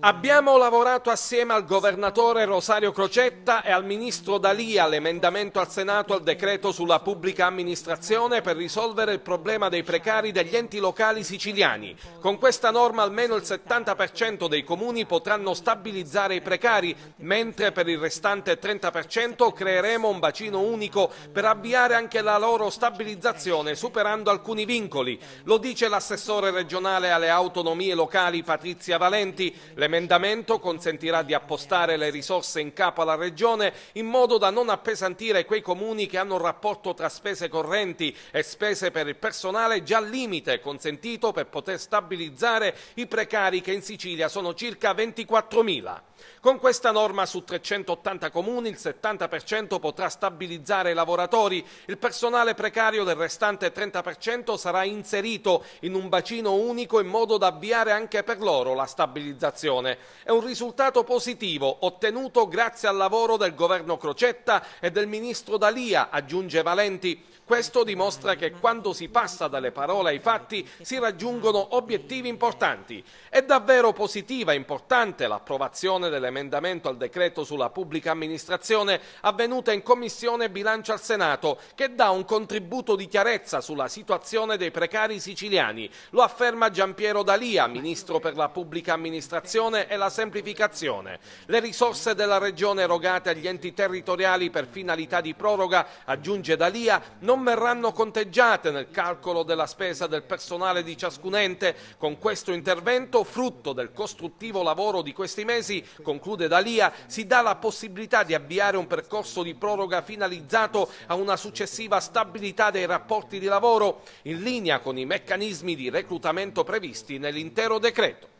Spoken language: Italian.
Abbiamo lavorato assieme al governatore Rosario Crocetta e al ministro D'Alia all'emendamento al Senato al decreto sulla pubblica amministrazione per risolvere il problema dei precari degli enti locali siciliani. Con questa norma almeno il 70% dei comuni potranno stabilizzare i precari, mentre per il restante 30% creeremo un bacino unico per avviare anche la loro stabilizzazione superando alcuni vincoli. Lo dice l'assessore regionale alle autonomie locali Patrizia Valenti L'emendamento consentirà di appostare le risorse in capo alla Regione in modo da non appesantire quei comuni che hanno un rapporto tra spese correnti e spese per il personale già al limite consentito per poter stabilizzare i precari che in Sicilia sono circa 24.000. Con questa norma su 380 comuni il 70% potrà stabilizzare i lavoratori, il personale precario del restante 30% sarà inserito in un bacino unico in modo da avviare anche per loro la stabilizzazione realizzazione. È un risultato positivo ottenuto grazie al lavoro del governo Crocetta e del ministro Dalia, aggiunge Valenti. Questo dimostra che quando si passa dalle parole ai fatti si raggiungono obiettivi importanti. È davvero positiva e importante l'approvazione dell'emendamento al decreto sulla pubblica amministrazione avvenuta in Commissione Bilancio al Senato che dà un contributo di chiarezza sulla situazione dei precari siciliani. Lo afferma Giampiero Dalia, ministro per la pubblica amministrazione l'amministrazione e la semplificazione. Le risorse della Regione erogate agli enti territoriali per finalità di proroga, aggiunge Dalia, non verranno conteggiate nel calcolo della spesa del personale di ciascun ente. Con questo intervento, frutto del costruttivo lavoro di questi mesi, conclude Dalia, si dà la possibilità di avviare un percorso di proroga finalizzato a una successiva stabilità dei rapporti di lavoro in linea con i meccanismi di reclutamento previsti nell'intero decreto.